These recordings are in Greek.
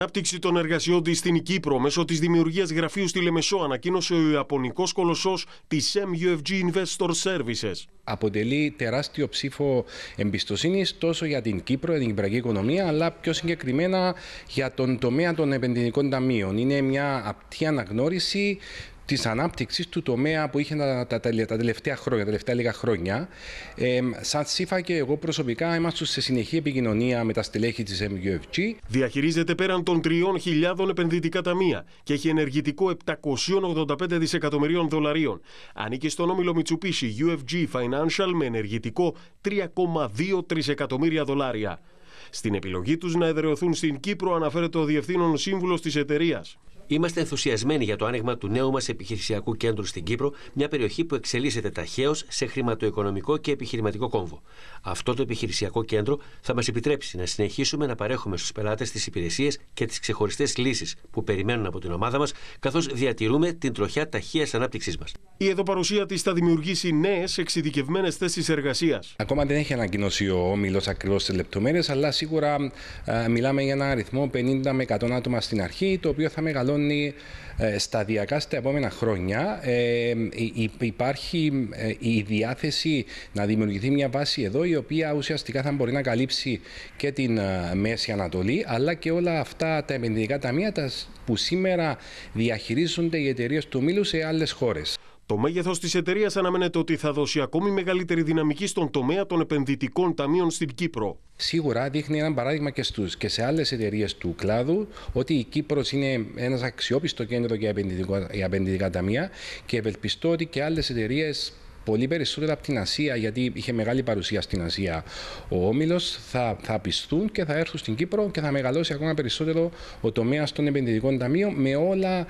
ανάπτυξη των εργασιών της στην Κύπρο μέσω της δημιουργίας γραφείου στη Λεμεσό, ανακοίνωσε ο Ιαπωνικός κολοσσός της MUFG Investor Services. Αποτελεί τεράστιο ψήφο εμπιστοσύνης τόσο για την Κύπρο, την κυπριακή οικονομία, αλλά πιο συγκεκριμένα για τον τομέα των επενδυτικών ταμείων. Είναι μια απτή αναγνώριση της ανάπτυξης του τομέα που είχε τα, τελευταία χρόνια, τα τελευταία λίγα χρόνια. Ε, σαν και εγώ προσωπικά είμαστε σε συνεχή επικοινωνία με τα στελέχη της MUFG. Διαχειρίζεται πέραν των 3.000 επενδυτικά ταμεία και έχει ενεργητικό 785 δισεκατομμυρίων δολαρίων. Ανήκει στον όμιλο Mitsubishi UFG Financial με ενεργητικό 3,2 τρισεκατομμύρια δολάρια. Στην επιλογή τους να εδρεωθούν στην Κύπρο αναφέρεται ο Διευθύνων Σύμβουλος της εταιρείας. Είμαστε ενθουσιασμένοι για το άνοιγμα του νέου μας επιχειρησιακού κέντρου στην Κύπρο, μια περιοχή που εξελίσσεται ταχαίως σε χρηματοοικονομικό και επιχειρηματικό κόμβο. Αυτό το επιχειρησιακό κέντρο θα μας επιτρέψει να συνεχίσουμε να παρέχουμε στους πελάτες τις υπηρεσίες και τις ξεχωριστές λύσεις που περιμένουν από την ομάδα μας, καθώς διατηρούμε την τροχιά ταχείας ανάπτυξής μας. Η εδώ παρουσία της θα δημιουργήσει νέες εξειδικευμένες θέσεις εργασίας. Ακόμα δεν έχει ανακοινώσει ο όμιλος ακριβώς τις λεπτομέρειες, αλλά σίγουρα μιλάμε για ένα αριθμό 50 με 100 άτομα στην αρχή, το οποίο θα μεγαλώνει μεγαλώνει ε, σταδιακά στα επόμενα χρόνια ε, υπάρχει ε, η διάθεση να δημιουργηθεί μια βάση εδώ η οποία ουσιαστικά θα μπορεί να καλύψει και την Μέση Ανατολή αλλά και όλα αυτά τα επενδυτικά ταμεία που σήμερα διαχειρίζονται οι εταιρείες του Μήλου σε άλλες χώρες. Το μέγεθος της εταιρείας αναμένεται ότι θα δώσει ακόμη μεγαλύτερη δυναμική στον τομέα των επενδυτικών ταμείων στην Κύπρο. Σίγουρα δείχνει ένα παράδειγμα και, στους, και σε άλλες εταιρείες του κλάδου ότι η Κύπρος είναι ένας αξιόπιστο κέντρο για επενδυτικά ταμεία και ευελπιστώ ότι και άλλες εταιρείες πολύ περισσότερο από την Ασία, γιατί είχε μεγάλη παρουσία στην Ασία ο Όμιλος, θα, θα πιστούν και θα έρθουν στην Κύπρο και θα μεγαλώσει ακόμα περισσότερο ο τομέας των επενδυτικών ταμείων με όλα α,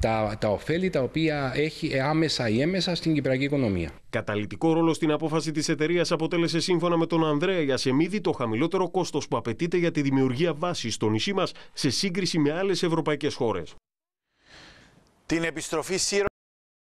τα, τα ωφέλη τα οποία έχει άμεσα ή έμεσα στην κυπριακή οικονομία. Καταλητικό ρόλο στην απόφαση της εταιρείας αποτέλεσε σύμφωνα με τον Ανδρέα Γιασεμίδη το χαμηλότερο κόστος που απαιτείται για τη δημιουργία βάσης στο νησί μας σε σύγκριση με άλλες ευρωπαϊκές χώρες. Την επιστροφή σύρων.